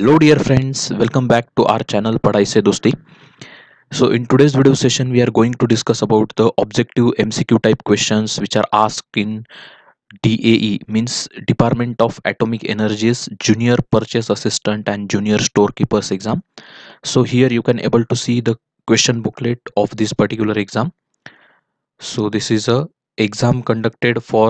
hello dear friends welcome back to our channel padhai se dosti so in today's video session we are going to discuss about the objective mcq type questions which are asked in dae means department of atomic energies junior purchase assistant and junior storekeepers exam so here you can able to see the question booklet of this particular exam so this is a exam conducted for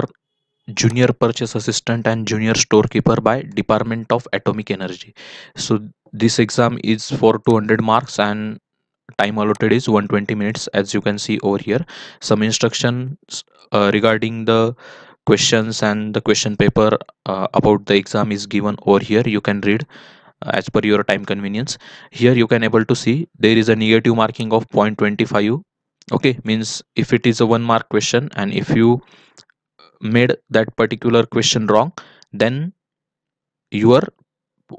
junior purchase assistant and junior storekeeper by department of atomic energy so this exam is for 200 marks and time allotted is 120 minutes as you can see over here some instructions uh, regarding the questions and the question paper uh, about the exam is given over here you can read uh, as per your time convenience here you can able to see there is a negative marking of 0.25 okay means if it is a one mark question and if you made that particular question wrong then your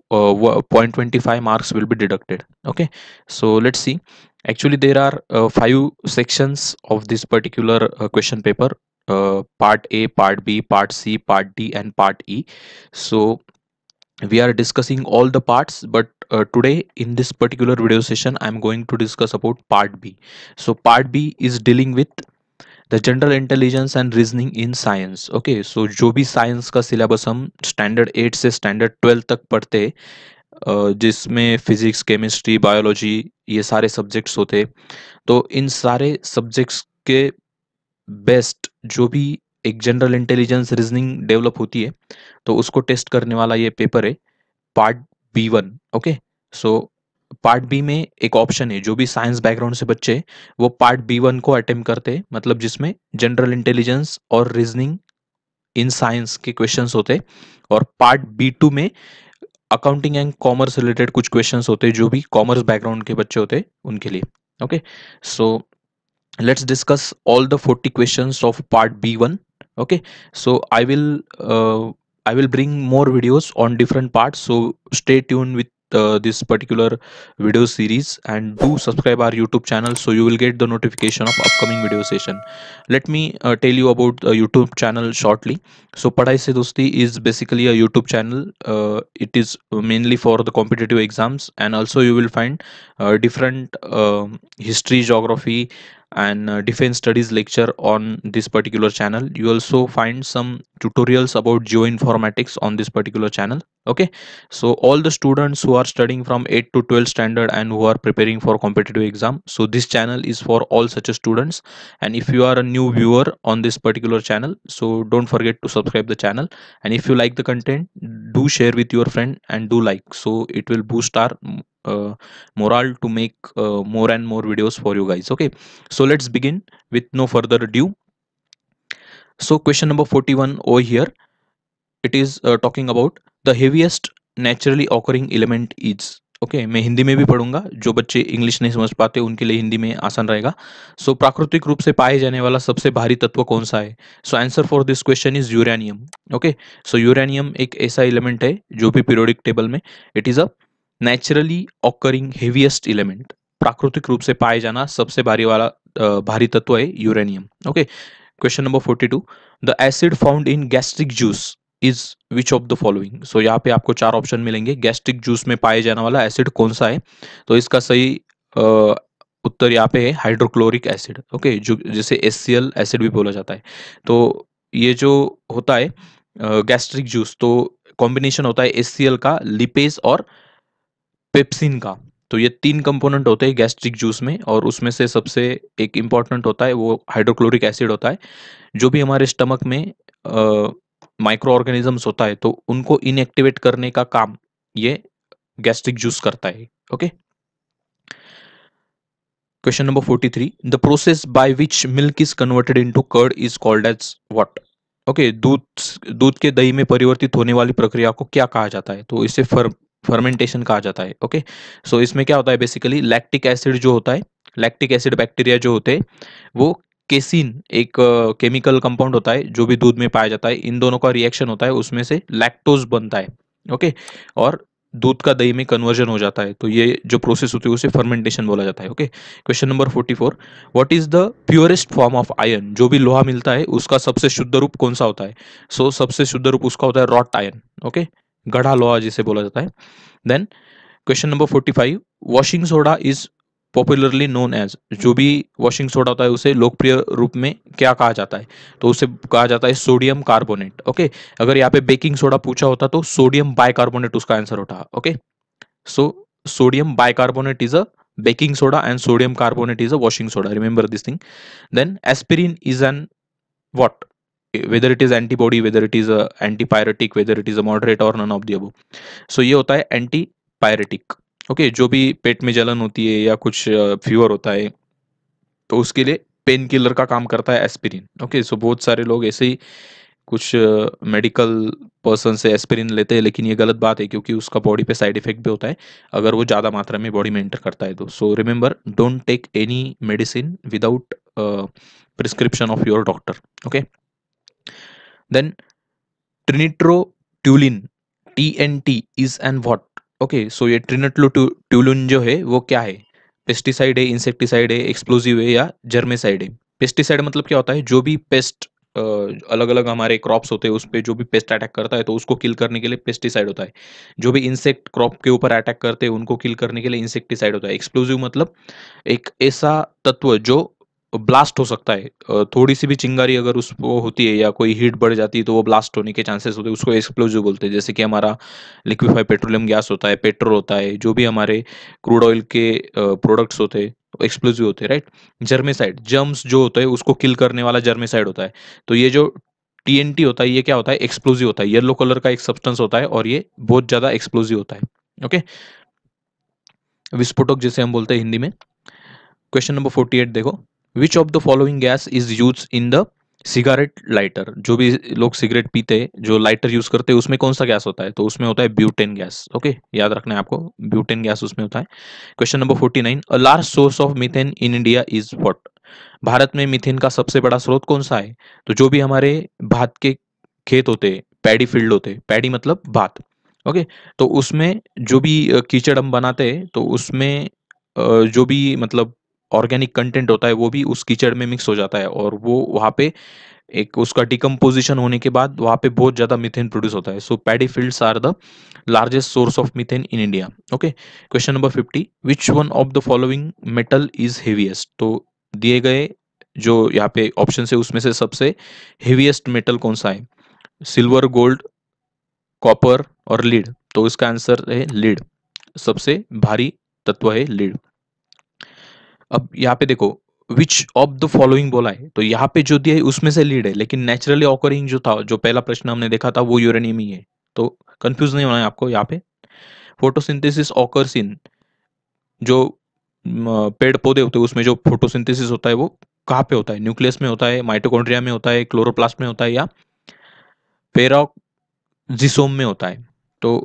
uh, 0.25 marks will be deducted okay so let's see actually there are uh, five sections of this particular uh, question paper uh, part a part b part c part d and part e so we are discussing all the parts but uh, today in this particular video session i'm going to discuss about part b so part b is dealing with the general intelligence and reasoning in science okay so जो भी science का syllabus हम standard eight से standard twelve तक पढ़ते जिसमें physics chemistry biology ये सारे सब्जेक्ट्स होते तो इन सारे सब्जेक्ट्स के बेस्ट जो भी एक जनरल इंटेलिजेंस रीजनिंग डेवलप होती है तो उसको टेस्ट करने वाला ये पेपर है part B one okay so part B में एक ऑप्शन है जो भी साइंस बैकग्राउंड से बच्चे वो पार्ट बी वन को अटेम्प्ट करते हैं मतलब जिसमें जनरल इंटेलिजेंस और रीजनिंग इन साइंस के क्वेश्चंस होते और पार्ट बी टू में अकाउंटिंग एंड कॉमर्स रिलेटेड कुछ क्वेश्चंस होते जो भी कॉमर्स बैकग्राउंड के बच्चे होते उनके लिए okay so let's discuss all the forty question of part B one okay so i will uh, i will bring more videos on different parts so stay tuned uh, this particular video series and do subscribe our youtube channel so you will get the notification of upcoming video session let me uh, tell you about the youtube channel shortly so padai se dosti is basically a youtube channel uh, it is mainly for the competitive exams and also you will find uh, different um, history geography and uh, defense studies lecture on this particular channel you also find some tutorials about geoinformatics on this particular channel okay so all the students who are studying from 8 to 12 standard and who are preparing for competitive exam so this channel is for all such students and if you are a new viewer on this particular channel so don't forget to subscribe the channel and if you like the content do share with your friend and do like so it will boost our mm, uh, morale to make uh, more and more videos for you guys okay so let's begin with no further ado so question number 41 over here it is talking about the heaviest naturally occurring element is okay मैं हिंदी में भी पढ़ूंगा जो बच्चे English नहीं समझ पाते उनके लिए हिंदी में आसान रहेगा सो so, प्राकृतिक रूप से पाए जाने वाला सबसे भारी तत्व कौन सा है so answer for this question is uranium okay so uranium एक ऐसा एलिमेंट है जो भी पीरियोडिक टेबल में it is a naturally occurring heaviest element प्राकृतिक रूप से पाए जाना सबसे भारी वाला भारी तत्व है uranium okay question number forty two the acid found in gastric juice is which of the following so यहाँ पे आपको चार ऑप्शन मिलेंगे गैस्ट्रिक जूस में पाया जाने वाला एसिड कौन सा है तो इसका सही आ, उत्तर यहाँ पे है हाइड्रोक्लोरिक एसिड ओके जो जिसे एस एसिड भी बोला जाता है तो ये जो होता है गैस्ट्रिक जूस तो कॉम्बिनेशन होता है एस का लिपेज और पेप्सिन का तो ये तीन कंपोनेंट होते हैं गैस्ट्रिक जूस में और उसमें से सबसे एक इम्पॉर्टेंट होता है वो हाइड्रोक्लोरिक एसिड होता है जो भी हमारे स्टमक में माइक्रो ऑर्गेनिजम्स होता है तो उनको इनएक्टिवेट करने का काम ये गैस्ट्रिक जूस करता है okay question number forty three the process by which milk is converted into curd is called as what okay दूध दूध के दही में परिवर्तित होने वाली प्रक्रिया को क्या कहा जाता है तो इसे फर, फर्मेंटेशन कहा जाता है ओके okay? सो so, इसमें क्या होता है बेसिकली लैक्टिक एसिड जो होता है लैक्टिक एसिड बैक्टीरिया जो होते हैं वो केसिन एक केमिकल कंपाउंड होता है जो भी दूध में पाया जाता है इन दोनों का रिएक्शन होता है उसमें से लैक्टोज बनता है ओके और दूध का दही में कन्वर्जन हो जाता है तो ये जो प्रोसेस होती है उसे फर्मेंटेशन बोला जाता है okay question number 44 what is the purest form of iron जो भी लोहा मिलता है उसका सबसे शुद्ध रूप कौन सा होता है सो so, सबसे शुद्ध रूप उसका होता है रॉट आयन ओके गढ़ा लोहा जिसे बोला जाता है then question number five washing soda is popularly known as जो भी वॉशिंग सोडा होता है उसे लोकप्रिय रूप में क्या कहा जाता है तो उसे कहा जाता है सोडियम कार्बोनेट ओके अगर यहाँ पे बेकिंग सोडा पूछा होता तो सोडियम बाय कार्बोनेट उसका आंसर होता okay so sodium bicarbonate is a baking soda and sodium carbonate is a washing soda remember this thing then aspirin is an what whether it is antibody whether it is antipyretic whether it is a moderate और none of the so ये होता है antipyretic okay जो भी पेट में जलन होती है या कुछ फीवर होता है तो उसके लिए पेन किलर का काम करता है एस्पिरिन ओके सो बहुत सारे लोग ऐसे ही कुछ मेडिकल पर्सन से एस्पिरिन लेते हैं लेकिन ये गलत बात है क्योंकि उसका बॉडी पे साइड इफेक्ट भी होता है अगर वो ज़्यादा मात्रा में बॉडी में एंटर करता है तो so remember don't take any medicine without prescription of your doctor okay then trinitrotoluene T N T is an what okay so ये ट्रिनटलोट्यूलिन जो है वो क्या है पेस्टिसाइड है इंसेक्टिसाइड है एक्सप्लोजिव है या जर्मेसाइड है पेस्टिसाइड मतलब क्या होता है जो भी पेस्ट अलग अलग हमारे क्रॉप्स होते हैं उस पर जो भी पेस्ट अटैक करता है तो उसको किल करने के लिए पेस्टिसाइड होता है जो भी इंसेक्ट क्रॉप के ऊपर अटैक करते हैं उनको किल करने के लिए इंसेक्टिसाइड होता है एक्सप्लोजिव मतलब एक ऐसा तत्व जो ब्लास्ट हो सकता है थोड़ी सी भी चिंगारी अगर उस वो होती है या कोई हीट बढ़ जाती है तो वो ब्लास्ट होने के चांसेस होते हैं उसको एक्सप्लोजिव बोलते हैं जैसे कि हमारा लिक्विफाइड पेट्रोलियम गैस होता है पेट्रोल होता है जो भी हमारे क्रूड ऑयल के प्रोडक्ट्स होते हैं एक्सप्लोजिव होते हैं राइट जर्मेसाइड जर्म्स जो होते हैं उसको किल करने वाला जर्मेसाइड होता है तो ये जो टी होता है ये क्या होता है एक्सप्लोजिव होता है येलो कलर का एक सब्सटेंस होता है और ये बहुत ज्यादा एक्सप्लोजिव होता है ओके विस्फोटक जैसे हम बोलते हैं हिंदी में क्वेश्चन नंबर फोर्टी एट देखो which of the following gas is use in the cigarette lighter जो भी लोग सिगरेट पीते हैं जो लाइटर यूज करते हैं उसमें कौन सा गैस होता है तो उसमें होता है ब्यूटेन गैस ओके याद रखना है आपको ब्यूटेन गैस उसमें होता है question number forty nine a large source of methane in India is what भारत में मिथेन का सबसे बड़ा स्रोत कौन सा है तो जो भी हमारे भात के खेत होते हैं पैडी फील्ड होते पैडी मतलब भात ओके तो उसमें जो भी कीचड़ हम बनाते हैं तो उसमें जो भी मतलब ऑर्गेनिक कंटेंट होता है वो भी उस कीचड़ में मिक्स हो जाता है और वो वहाँ पे एक उसका डिकम्पोजिशन होने के बाद वहाँ पे बहुत ज़्यादा मिथेन प्रोड्यूस होता है so paddy fields are the largest source of methane in India okay question number fifty which one of the following metal is heaviest तो दिए गए जो यहाँ पे ऑप्शन है उसमें से सबसे हेवीएस्ट मेटल कौन सा है सिल्वर गोल्ड कॉपर और लीड तो इसका आंसर है लीड सबसे भारी तत्व है लीड अब यहाँ पे देखो विच ऑफ द फॉलोइंग बोला है तो यहाँ पे जो दिया है उसमें से लीड है लेकिन नेचुरली ऑकरिंग जो था जो पहला प्रश्न हमने देखा था वो यूरेनियम ही है तो कंफ्यूज नहीं होना है आपको यहाँ पे फोटोसिंथेसिस ऑकर्स इन जो पेड़ पौधे होते हैं उसमें जो फोटोसिंथेसिस होता है वो कहाँ पे होता है न्यूक्लियस में होता है माइटोकॉन्ड्रिया में होता है क्लोरोप्लास्ट में होता है या पेरोजिसोम में होता है तो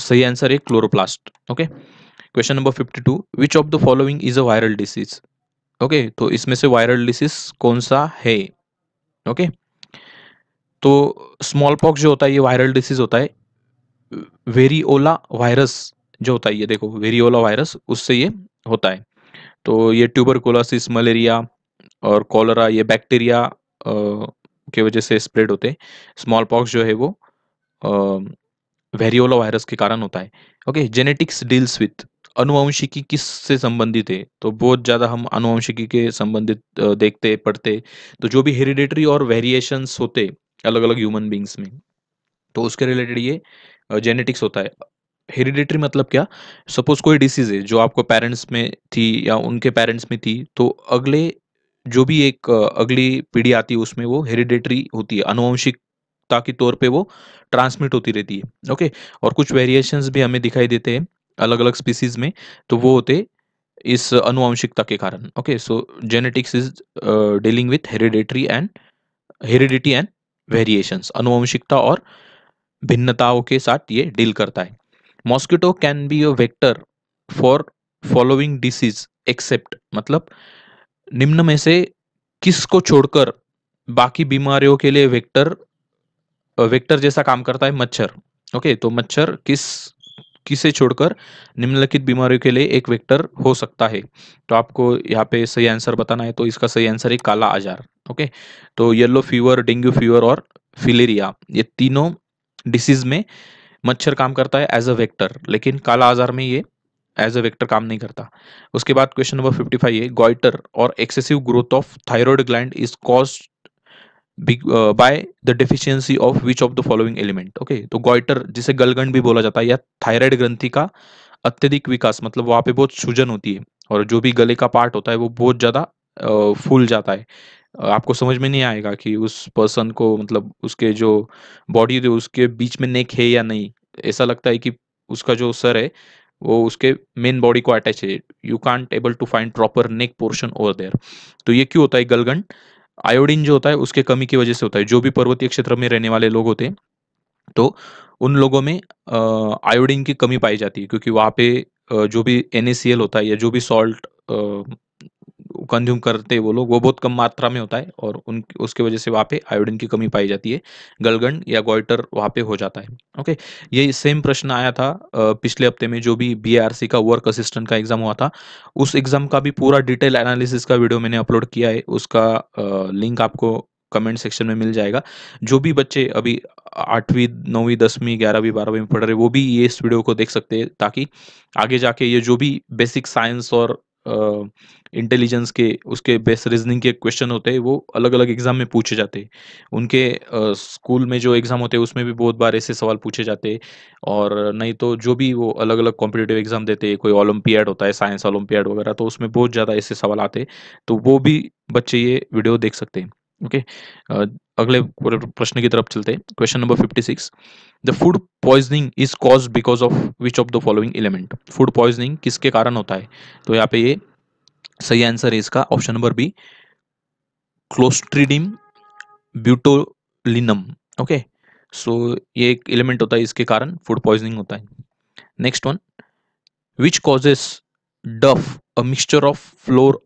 सही आंसर है chloroplast okay okay? Question number fifty two which of the following is a viral disease okay तो इसमें से वायरल डिसीज कौन सा है ओके okay? तो स्मॉल पॉक्स जो होता है ये वायरल डिसीज होता है वेरियोला वायरस जो होता है ये देखो वेरियोला वायरस उससे ये होता है तो ये ट्यूबरकोलोसिस मलेरिया और कॉलरा ये बैक्टीरिया के वजह से स्प्रेड होते हैं स्मॉल पॉक्स जो है वो वेरियोला वायरस के कारण होता है ओके जेनेटिक्स डील्स विथ अनुवंशिकी किस से संबंधित है तो बहुत ज़्यादा हम अनुवंशिकी के संबंधित देखते पढ़ते तो जो भी हेरिडेटरी और वेरिएशंस होते अलग अलग ह्यूमन बींग्स में तो उसके रिलेटेड ये जेनेटिक्स होता है हेरिडेटरी मतलब क्या सपोज कोई डिसीज है जो आपको पेरेंट्स में थी या उनके पेरेंट्स में थी तो अगले जो भी एक अगली पीढ़ी आती है उसमें वो हेरिडेटरी होती है अनुवंशिक ताकि तौर पे वो ट्रांसमिट होती रहती है ओके और कुछ वेरिएशंस भी हमें दिखाई देते हैं अलग अलग स्पीसीज में तो वो होते इस अनुवांशिकता के कारण okay so genetics is dealing with hereditary and heredity and variations अनुवांशिकता और भिन्नताओं के साथ ये डील करता है mosquito can be a vector for following disease except मतलब निम्न में से किसको छोड़कर बाकी बीमारियों के लिए वेक्टर वेक्टर uh, जैसा काम करता है मच्छर ओके okay, तो मच्छर किस किसे छोड़कर निम्नलिखित बीमारियों के लिए एक वेक्टर हो सकता है तो आपको यहाँ पे सही आंसर बताना है तो इसका सही आंसर है काला आजार ओके तो येलो फीवर डेंगू फीवर और फिलेरिया ये तीनों डिसीज में मच्छर काम करता है एज अ वेक्टर लेकिन काला आजार में ये एज अ वेक्टर काम नहीं करता उसके बाद क्वेश्चन नंबर फिफ्टी फाइव है गॉइटर और excessive growth of thyroid gland is cause by the deficiency of which of the following element okay तो गॉइटर जिसे गलगंड भी बोला जाता है या थायराइड ग्रंथि का अत्यधिक विकास मतलब वहां पे बहुत सूजन होती है और जो भी गले का पार्ट होता है वो बहुत ज़्यादा फूल जाता है आपको समझ में नहीं आएगा कि उस पर्सन को मतलब उसके जो बॉडी है उसके बीच में नेक है या नहीं ऐसा लगता है कि उसका जो सर है वो उसके मेन बॉडी को अटैच है you can't able to find proper neck portion over there तो ये क्यों होता है गलगंड आयोडीन जो होता है उसके कमी की वजह से होता है जो भी पर्वतीय क्षेत्र में रहने वाले लोग होते हैं तो उन लोगों में आयोडीन की कमी पाई जाती है क्योंकि वहाँ पे जो भी एन होता है या जो भी सॉल्ट कंज्यूम करते हैं वो लोग वो बहुत कम मात्रा में होता है और उन उसके वजह से वहाँ पे आयोडीन की कमी पाई जाती है गलगंड या गोइटर वहाँ पे हो जाता है ओके ये सेम प्रश्न आया था पिछले हफ्ते में जो भी बी का वर्क असिस्टेंट का एग्जाम हुआ था उस एग्जाम का भी पूरा डिटेल एनालिसिस का वीडियो मैंने अपलोड किया है उसका लिंक आपको कमेंट सेक्शन में मिल जाएगा जो भी बच्चे अभी आठवीं नौवीं दसवीं ग्यारहवीं बारहवीं में पढ़ रहे वो भी ये इस वीडियो को देख सकते हैं ताकि आगे जाके ये जो भी बेसिक साइंस और इंटेलिजेंस के उसके बेस रीजनिंग के क्वेश्चन होते हैं वो अलग अलग एग्जाम में पूछे जाते हैं उनके स्कूल में जो एग्ज़ाम होते हैं उसमें भी बहुत बार ऐसे सवाल पूछे जाते हैं और नहीं तो जो भी वो अलग अलग कॉम्पिटेटिव एग्ज़ाम देते हैं कोई ओलम्पियाड होता है साइंस ओलम्पियाड वगैरह तो उसमें बहुत ज़्यादा ऐसे सवाल आते तो वो भी बच्चे ये वीडियो देख सकते हैं ओके okay? Uh, अगले प्रश्न की तरफ चलते हैं question number 56 the food poisoning is cause because of which of the following element food poisoning किसके कारण होता है तो यहाँ पे ये सही आंसर है इसका option number B clostridium botulinum okay so ये एक एलिमेंट होता है इसके कारण फूड पॉइजनिंग होता है next one which causes dough a mixture of flour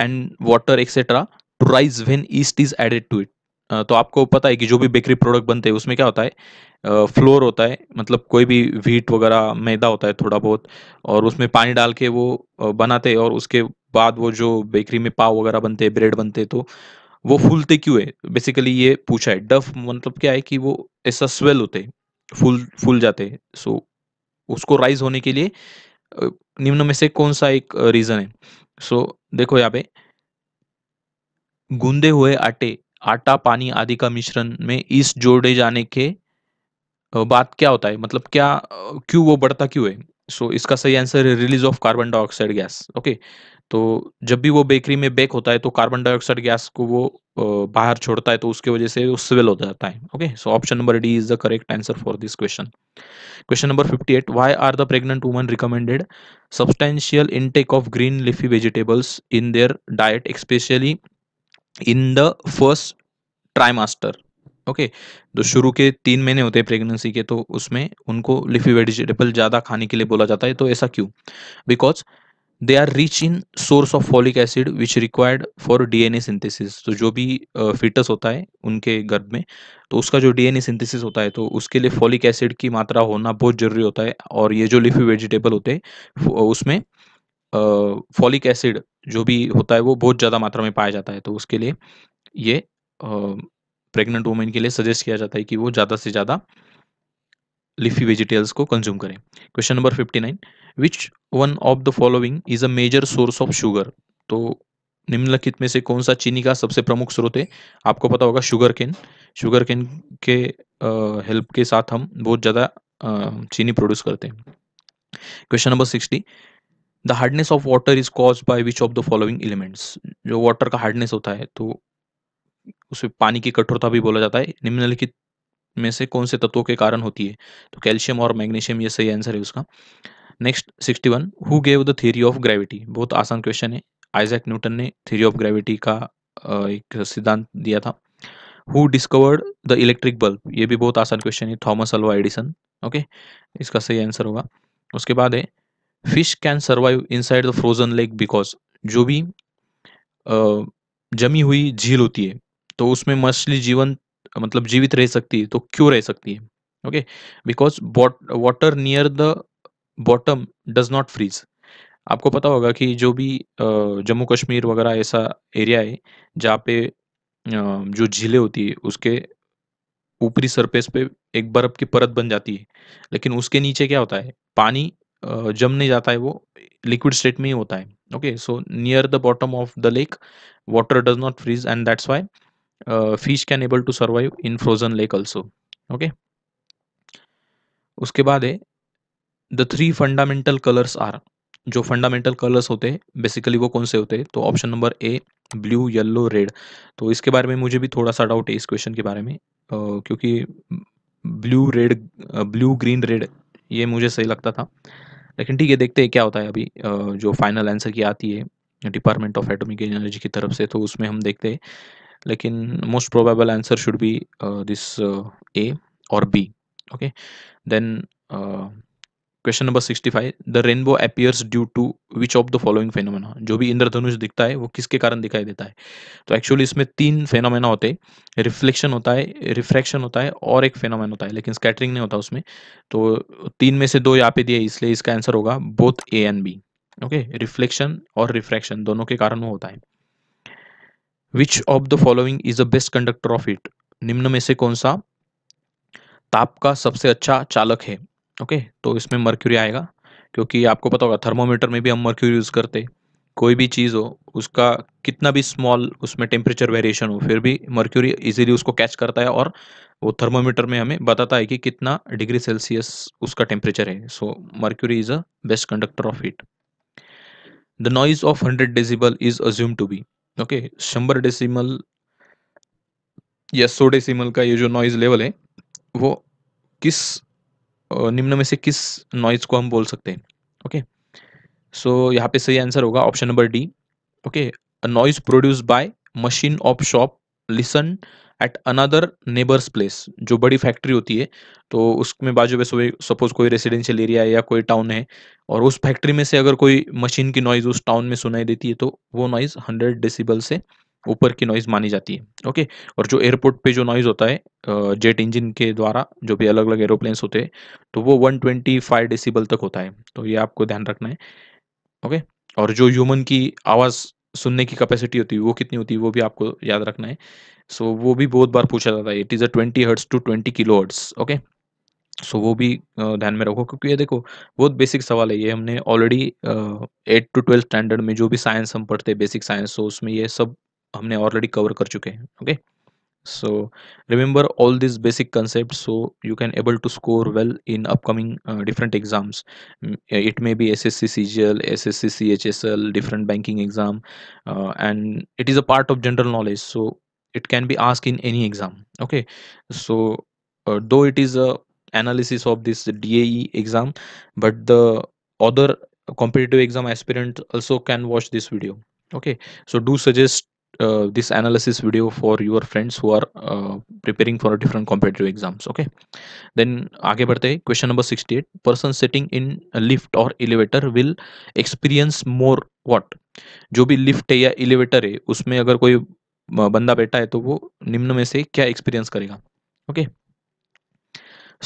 and water etcetera to rise when yeast is added to it तो आपको पता है कि जो भी बेकरी प्रोडक्ट बनते हैं उसमें क्या होता है फ्लोर होता है मतलब कोई भी व्हीट वगैरह मैदा होता है थोड़ा बहुत और उसमें पानी डाल के वो बनाते हैं और उसके बाद वो जो बेकरी में पाव वगैरह बनते हैं ब्रेड बनते हैं तो वो फूलते क्यों है बेसिकली ये पूछा है डफ मतलब क्या है कि वो ऐसा स्वेल होते फूल फूल जाते हैं सो उसको राइज होने के लिए निम्न में से कौन सा एक रीज़न है सो देखो यहाँ पे गूंदे हुए आटे आटा पानी आदि का मिश्रण में इस जोड़े जाने के बाद क्या होता है मतलब क्या क्यों वो बढ़ता क्यों है सो so, इसका सही आंसर है release of carbon dioxide gas okay तो जब भी वो बेकरी में बेक होता है तो कार्बन डाइऑक्साइड गैस को वो बाहर छोड़ता है तो उसकी वजह से वो स्वेल हो जाता है okay so option number D is the correct answer for this question question number 58 why are the pregnant woman recommended substantial intake of green leafy vegetables in their diet specially in the first trimester okay तो शुरू के तीन महीने होते हैं pregnancy के तो उसमें उनको लिफी वेजिटेबल ज़्यादा खाने के लिए बोला जाता है तो ऐसा क्यों because they are rich in source of folic acid which required for DNA synthesis तो जो भी फिटस होता है उनके गर्भ में तो उसका जो डीएनए सिंथेसिस होता है तो उसके लिए फॉलिक एसिड की मात्रा होना बहुत जरूरी होता है और ये जो लिफी वेजिटेबल होते हैं उसमें फॉलिक एसिड जो भी होता है वो बहुत ज़्यादा मात्रा में पाया जाता है तो उसके लिए ये प्रेग्नेंट वुमेन के लिए सजेस्ट किया जाता है कि वो ज़्यादा से ज़्यादा लिफी वेजिटेबल्स को कंज्यूम करें question number fifty nine which one of the following is a major source of sugar तो निम्नलिखित में से कौन सा चीनी का सबसे प्रमुख स्रोत है आपको पता होगा शुगर केन शुगर केन के हेल्प के साथ हम बहुत ज़्यादा चीनी प्रोड्यूस करते हैं question number sixty the hardness of water is cause by which of the following elements जो वाटर का हार्डनेस होता है तो उसे पानी की कठोरता भी बोला जाता है निम्नलिखित में से कौन से तत्वों के कारण होती है तो कैल्शियम और मैग्नीशियम ये सही आंसर है उसका next sixty one who gave the theory of gravity बहुत आसान क्वेश्चन है आइजैक न्यूटन ने थियरी ऑफ ग्रेविटी का एक सिद्धांत दिया था who discovered the electric bulb ये भी बहुत आसान क्वेश्चन है थॉमस अल्वा एडिसन ओके इसका सही आंसर होगा उसके बाद है fish can survive inside the frozen lake because जो भी जमी हुई झील होती है तो उसमें मछली जीवन मतलब जीवित रह सकती है तो क्यों रह सकती है okay because water near the bottom does not freeze आपको पता होगा कि जो भी जम्मू कश्मीर वगैरह ऐसा एरिया है जहाँ पे जो झीलें होती है उसके ऊपरी सरफेस पे एक बर्फ की परत बन जाती है लेकिन उसके नीचे क्या होता है पानी जम नहीं जाता है वो लिक्विड स्टेट में ही होता है okay so near the bottom of the lake water does not freeze and that's why fish can able to survive in frozen lake also okay उसके बाद है the three fundamental colours are जो fundamental colours होते हैं basically वो कौन से होते हैं तो option number A blue yellow red तो इसके बारे में मुझे भी थोड़ा सा डाउट है इस क्वेश्चन के बारे में uh, क्योंकि blue red blue green red ये मुझे सही लगता था लेकिन ठीक है देखते हैं क्या होता है अभी जो फाइनल आंसर की आती है डिपार्टमेंट ऑफ एटॉमिक एनर्जी की तरफ से तो उसमें हम देखते हैं लेकिन most probable answer should be this A और B okay then question number sixty five the rainbow appears due to which of the following phenomena जो भी इंद्रधनुष दिखता है वो किसके कारण दिखाई देता है तो एक्चुअली इसमें तीन फेनोमेना होते हैं रिफ्लेक्शन होता है रिफ्रैक्शन होता है और एक फेनोमेन होता है लेकिन स्कैटरिंग नहीं होता उसमें तो तीन में से दो यहाँ पे दिए इसलिए इसका आंसर होगा both A and B okay reflection और रिफ्रैक्शन दोनों के कारण वो होता है which of the following is the best conductor of it निम्न में से कौन सा ताप का सबसे अच्छा चालक है ओके तो इसमें मर्क्यूरी आएगा क्योंकि आपको पता होगा थर्मोमीटर में भी हम मर्क्यूरी यूज़ करते कोई भी चीज़ हो उसका कितना भी स्मॉल उसमें टेम्परेचर वेरिएशन हो फिर भी मर्क्यूरी इजीली उसको कैच करता है और वो थर्मोमीटर में हमें बताता है कि कितना डिग्री सेल्सियस उसका टेम्परेचर है so mercury is a best conductor of heat the noise of hundred decibel is assume to be okay शंबर डेसिमल या सौ डेसिमल का ये जो नॉइज लेवल है वो किस निम्न में से किस नॉइज को हम बोल सकते हैं ओके सो यहाँ पे सही आंसर होगा option number D okay noise produce by machine of shop listen at another neighbours place जो बड़ी फैक्ट्री होती है तो उसमें बाजू में सपोज कोई रेसिडेंशियल एरिया है या कोई टाउन है और उस फैक्ट्री में से अगर कोई मशीन की नॉइज़ उस टाउन में सुनाई देती है तो वो नॉइज़ हंड्रेड डेसीबल से ऊपर की नॉइज़ मानी जाती है ओके और जो एयरपोर्ट पे जो नॉइज़ होता है जेट इंजन के द्वारा जो भी अलग अलग एरोप्लेन्स होते हैं तो वो 125 डेसिबल तक होता है तो ये आपको ध्यान रखना है ओके और जो ह्यूमन की आवाज़ सुनने की कैपेसिटी होती है वो कितनी होती है वो भी आपको याद रखना है सो so, वो भी बहुत बार पूछा जाता है it is a twenty hertz to twenty kilohertz okay so वो भी ध्यान में रखो क्योंकि ये देखो बहुत बेसिक सवाल है ये हमने already eight to twelfth standard में जो भी साइंस हम पढ़ते हैं बेसिक साइंस तो उसमें ये सब हमने ऑलरेडी कवर कर चुके हैं so remember all these basic concepts so you can able to score well in upcoming uh, different exams mm, it may be ssc cgl ssc chsl different banking exam uh, and it is a part of general knowledge so it can be asked in any exam okay so uh, though it is a analysis of this dae exam but the other competitive exam aspirant also can watch this video okay so do suggest uh, this analysis video for your friends who are uh, preparing for a different competitive exams okay then aage badhte question number 68 person sitting in a lift or elevator will experience more what jo bhi lift hai ya elevator hai usme agar koi banda baitha hai to wo nimn mein se kya experience karega okay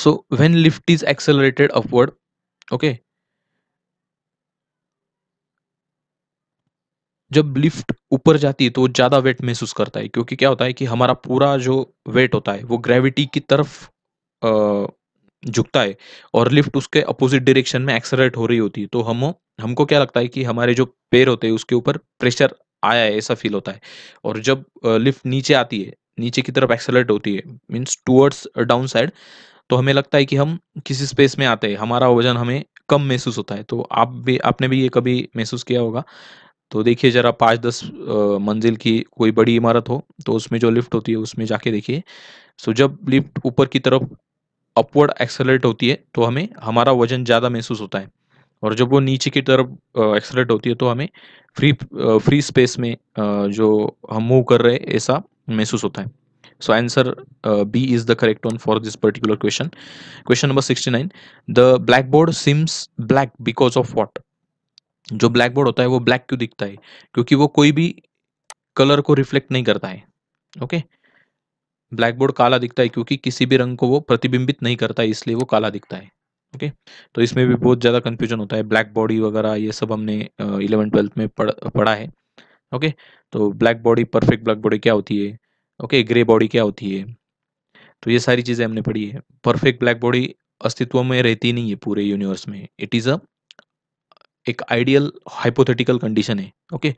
so when lift is accelerated upward okay जब lift ऊपर जाती है तो वो ज़्यादा wait महसूस करता है क्योंकि क्या होता है कि हमारा पूरा जो वेट होता है वो ग्रेविटी की तरफ झुकता है और लिफ्ट उसके अपोजिट डायरेक्शन में एक्सलरेट हो रही होती है तो हम हमको क्या लगता है कि हमारे जो पैर होते हैं उसके ऊपर प्रेशर आया है ऐसा फील होता है और जब लिफ्ट नीचे आती है नीचे की तरफ एक्सलरेट होती है मीन्स टूवर्ड्स डाउन साइड तो हमें लगता है कि हम किसी स्पेस में आते हैं हमारा वजन हमें कम महसूस होता है तो आप भी आपने भी ये कभी महसूस किया होगा तो देखिए ज़रा पाँच दस मंजिल की कोई बड़ी इमारत हो तो उसमें जो लिफ्ट होती है उसमें जाके देखिए सो जब लिफ्ट ऊपर की तरफ अपवर्ड एक्सेलरेट होती है तो हमें हमारा वजन ज़्यादा महसूस होता है और जब वो नीचे की तरफ एक्सेलरेट होती है तो हमें फ्री फ्री स्पेस में जो हम मूव कर रहे हैं ऐसा महसूस होता है so answer B is the correct one for this particular question question number sixty nine the black board seems black because of what जो ब्लैक बोर्ड होता है वो ब्लैक क्यों दिखता है क्योंकि वो कोई भी कलर को रिफ्लेक्ट नहीं करता है ओके ब्लैक बोर्ड काला दिखता है क्योंकि किसी भी रंग को वो प्रतिबिंबित नहीं करता है इसलिए वो काला दिखता है ओके तो इसमें भी बहुत ज़्यादा कन्फ्यूजन होता है ब्लैक बॉडी वगैरह ये सब हमने इलेवन ट्वेल्थ में पढ़ पढ़ा है ओके तो black body perfect black body क्या होती है ओके ग्रे बॉडी क्या होती है तो ये सारी चीज़ें हमने पढ़ी है परफेक्ट ब्लैक बॉडी अस्तित्व में रहती नहीं है पूरे यूनिवर्स में इट इज़ अ एक आइडियल हाइपोथेटिकल कंडीशन है ओके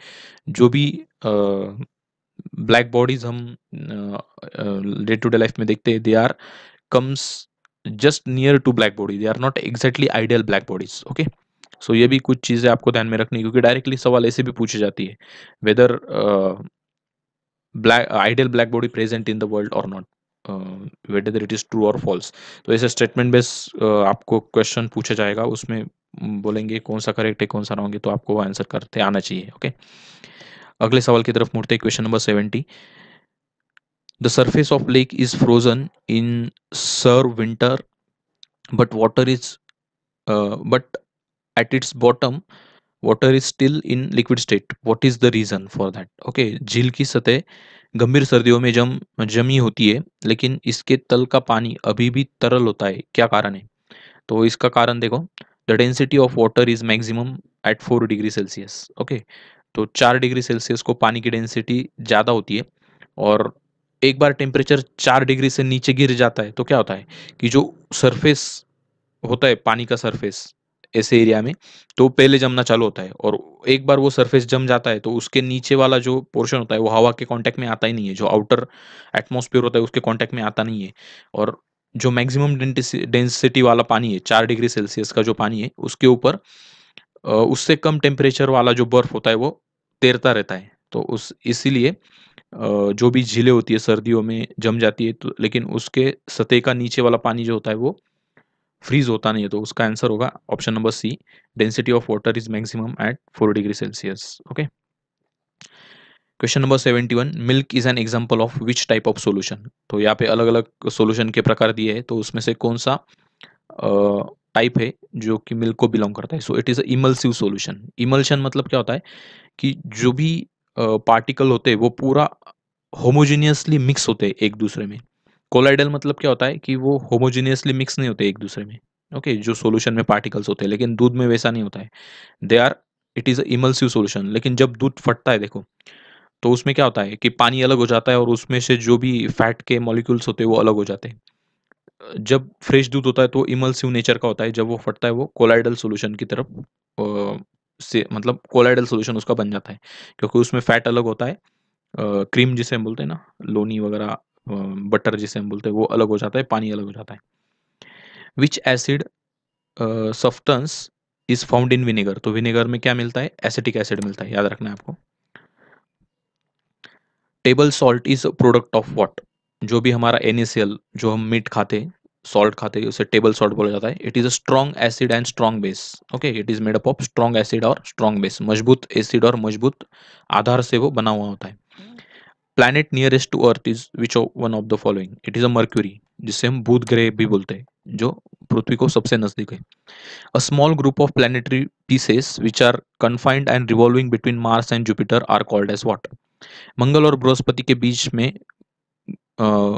जो भी ब्लैक बॉडीज हम डे टू डे लाइफ में देखते हैं they are comes just near to black body they are not exactly ideal black bodies okay so ये भी कुछ चीज़ें आपको ध्यान में रखनी क्योंकि डायरेक्टली सवाल ऐसे भी पूछी जाती है whether black ideal black body present in the world और not whether it is true और फॉल्स तो ऐसे स्टेटमेंट बेस आपको क्वेश्चन पूछा जाएगा उसमें बोलेंगे कौन सा करेक्ट है कौन सा रॉन्ग है तो आपको वो आंसर करते आना चाहिए ओके अगले सवाल की तरफ मुड़ते question number seventy the surface of lake is frozen in sir winter but water is but at its bottom water is still in liquid state what is the reason for that okay झील की सतह गंभीर सर्दियों में जम जमी होती है लेकिन इसके तल का पानी अभी भी तरल होता है क्या कारण है तो इसका कारण देखो the density of water is maximum at four degree Celsius okay तो चार डिग्री सेल्सियस को पानी की डेंसिटी ज़्यादा होती है और एक बार टेम्परेचर चार डिग्री से नीचे गिर जाता है तो क्या होता है कि जो सरफेस होता है पानी का सरफेस ऐसे एरिया में तो पहले जमना चालू होता है और एक बार वो सरफेस जम जाता है तो उसके नीचे वाला जो पोर्शन होता है वो हवा के कांटेक्ट में आता ही नहीं है जो आउटर एटमोसफियर होता है उसके कॉन्टैक्ट में आता नहीं है और जो मैक्सिमम डेंसिटी वाला पानी है चार डिग्री सेल्सियस का जो पानी है उसके ऊपर उससे कम टेम्परेचर वाला जो बर्फ होता है वो तैरता रहता है तो उस इसीलिए जो भी झीलें होती है सर्दियों में जम जाती है तो लेकिन उसके सतह का नीचे वाला पानी जो होता है वो फ्रीज होता नहीं है तो उसका आंसर होगा option number C density of water is maximum at four degree Celsius okay question number seventy one milk is an example of which type of solution तो यहाँ पे अलग अलग सोल्यूशन के प्रकार दिए हैं तो उसमें से कौन सा टाइप है जो कि मिल्क को बिलोंग करता है so it is emulsive solution emulsion मतलब क्या होता है कि जो भी पार्टिकल होते हैं वो पूरा होमोजेनियसली मिक्स होते हैं एक दूसरे में कोलाइडल मतलब क्या होता है कि वो होमोजेनियसली मिक्स नहीं होते एक दूसरे में ओके okay, जो सोल्यूशन में पार्टिकल्स होते हैं लेकिन दूध में वैसा नहीं होता है they are it is emulsive solution लेकिन जब दूध फटता है देखो तो उसमें क्या होता है कि पानी अलग हो जाता है और उसमें से जो भी फैट के मॉलिक्यूल्स होते हैं वो अलग हो जाते हैं जब फ्रेश दूध होता है तो इमल्सिव नेचर का होता है जब वो फटता है वो कोलाइडल सोल्यूशन की तरफ से मतलब कोलाइडल सोल्यूशन उसका बन जाता है क्योंकि उसमें फैट अलग होता है क्रीम जिसे हम बोलते हैं ना लोनी वगैरह बटर जिसे हम बोलते हैं वो अलग हो जाता है पानी अलग हो जाता है which acid substance is found in vinegar तो विनेगर में क्या मिलता है एसिटिक एसिड मिलता है याद रखना है आपको table salt is product of what जो भी हमारा एन जो हम मीट खाते हैं सॉल्ट खाते उसे टेबल सॉल्ट बोला जाता है it is a strong acid and strong base okay it is made up of strong acid और स्ट्रॉन्ग बेस मजबूत एसिड और मजबूत आधार से वो बना हुआ होता है planet nearest to earth is which one of the following it is a mercury जिसे हम बुध ग्रह भी बोलते हैं जो पृथ्वी को सबसे नजदीक है a small group of planetary pieces which are confined and revolving between Mars and Jupiter are called as what Mangal और बृहस्पति के बीच में आ,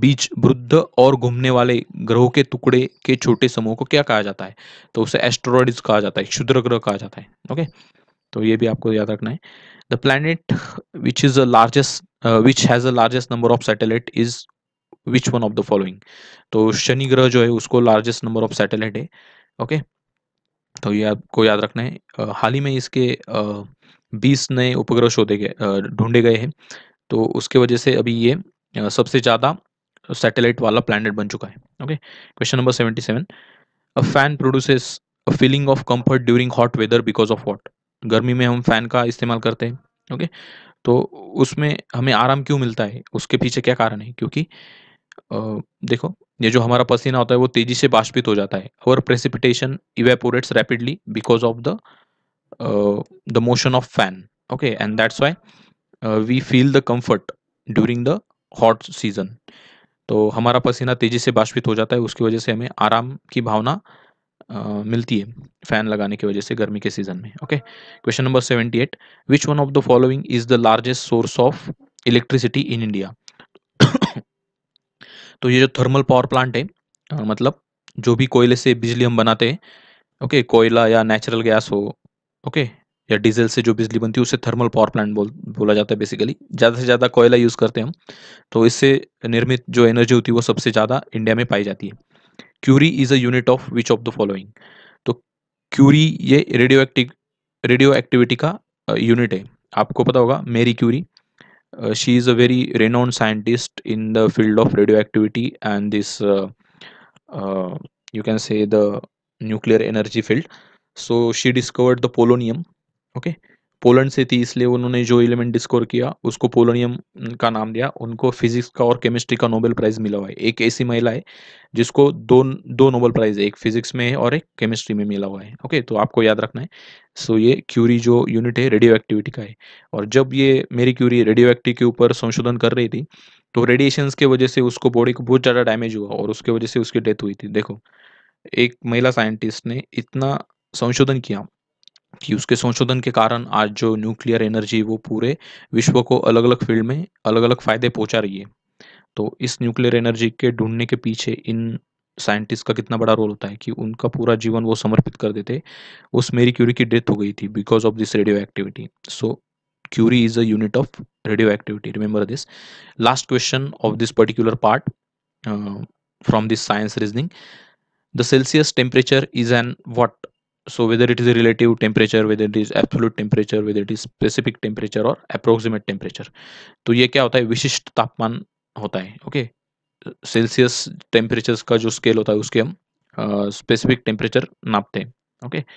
बीच वृद्ध और घूमने वाले ग्रहों के टुकड़े के छोटे समूह को क्या कहा जाता है तो उसे एस्ट्रोइड्स कहा जाता है क्षुद्र ग्रह कहा जाता है ओके तो ये भी आपको याद रखना है the planet which is a largest which has a largest number of satellite is which one of the following तो शनि ग्रह जो है उसको लार्जेस्ट नंबर ऑफ सैटेलाइट है ओके okay? तो ये आपको याद रखना है हाल ही में इसके बीस नए उपग्रह शोधे गए ढूंढे गए हैं तो उसके वजह से अभी ये सबसे ज़्यादा सैटेलाइट वाला प्लैनेट बन चुका है okay question number seventy seven a fan produces a feeling of comfort during hot weather because of hot गर्मी में हम फैन का इस्तेमाल करते हैं ओके तो उसमें हमें आराम क्यों मिलता है उसके पीछे क्या कारण है क्योंकि आ, देखो ये जो हमारा पसीना होता है वो तेजी से बाष्पित हो जाता है और precipitation evaporates rapidly because of the the motion of fan okay and that's why we feel the comfort during the hot season तो हमारा पसीना तेजी से बाष्पित हो जाता है उसकी वजह से हमें आराम की भावना Uh, मिलती है फैन लगाने की वजह से गर्मी के सीजन में okay question number seventy eight which one of the following is the largest source of electricity in India तो ये जो थर्मल पावर प्लांट है मतलब जो भी कोयले से बिजली हम बनाते हैं ओके कोयला या नेचुरल गैस हो ओके या डीजल से जो बिजली बनती है उसे थर्मल पावर प्लांट बोल बोला जाता है बेसिकली ज़्यादा से ज़्यादा कोयला यूज़ करते हैं हम तो इससे निर्मित जो एनर्जी होती है वो सबसे ज़्यादा इंडिया में पाई जाती है तो curie is a unit of which of the following तो क्यूरी ये रेडियो एक्टिव रेडियो एक्टिविटी का यूनिट है आपको पता होगा Marie Curie Uh, she is a very renowned scientist in the field of radioactivity and this uh, uh, you can say the nuclear energy field so she discovered the polonium okay Poland से थी इसलिए उन्होंने जो element discover किया उसको polonium का नाम दिया उनको फिजिक्स का और केमिस्ट्री का नोबेल प्राइज मिला हुआ है एक ऐसी महिला है जिसको दो दो नोबेल प्राइज एक फिजिक्स में है और एक केमिस्ट्री में मिला हुआ है ओके तो आपको याद रखना है सो ये क्यूरी जो यूनिट है रेडियो एक्टिविटी का है और जब ये मेरी क्यूरी रेडियो एक्टिव के ऊपर संशोधन कर रही थी तो रेडिएशन के वजह से उसको बॉडी को बहुत ज़्यादा डैमेज हुआ और उसके वजह से उसकी डेथ हुई थी देखो एक महिला साइंटिस्ट ने इतना संशोधन किया कि उसके संशोधन के कारण आज जो न्यूक्लियर एनर्जी वो पूरे विश्व को अलग अलग फील्ड में अलग अलग फ़ायदे पहुंचा रही है तो इस न्यूक्लियर एनर्जी के ढूंढने के पीछे इन साइंटिस्ट का कितना बड़ा रोल होता है कि उनका पूरा जीवन वो समर्पित कर देते उस मेरी क्यूरी की डेथ हो गई थी because of this radioactivity so curie is a unit of radioactivity remember this last question of this particular part from this science reasoning the Celsius temperature is an what so whether it is a relative temperature whether it is absolute temperature whether it is specific temperature or approximate temperature तो ये क्या होता है विशिष्ट तापमान होता है okay Celsius temperatures का जो स्केल होता है उसके हम स्पेसिफिक टेम्परेचर नापते हैं ओके okay?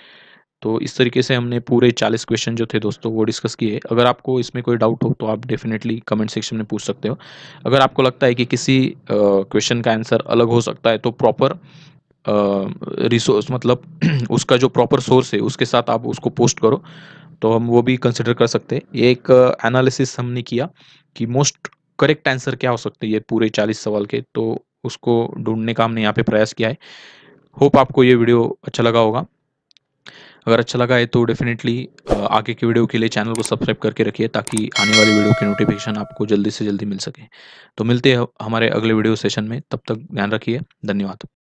तो इस तरीके से हमने पूरे 40 क्वेश्चन जो थे दोस्तों वो डिस्कस किए अगर आपको इसमें कोई डाउट हो तो आप डेफिनेटली कमेंट सेक्शन में पूछ सकते हो अगर आपको लगता है कि किसी क्वेश्चन का आंसर अलग हो सकता है तो प्रॉपर रिसोर्स मतलब उसका जो प्रॉपर सोर्स है उसके साथ आप उसको पोस्ट करो तो हम वो भी कंसिडर कर सकते हैं ये एक एनालिसिस हमने किया कि मोस्ट करेक्ट आंसर क्या हो सकते हैं ये पूरे चालीस सवाल के तो उसको ढूंढने का हमने यहाँ पे प्रयास किया है होप आपको ये वीडियो अच्छा लगा होगा अगर अच्छा लगा है तो डेफिनेटली आगे के वीडियो के लिए चैनल को सब्सक्राइब करके रखिए ताकि आने वाले वीडियो की नोटिफिकेशन आपको जल्दी से जल्दी मिल सके तो मिलते हैं हमारे अगले वीडियो सेशन में तब तक ध्यान रखिए धन्यवाद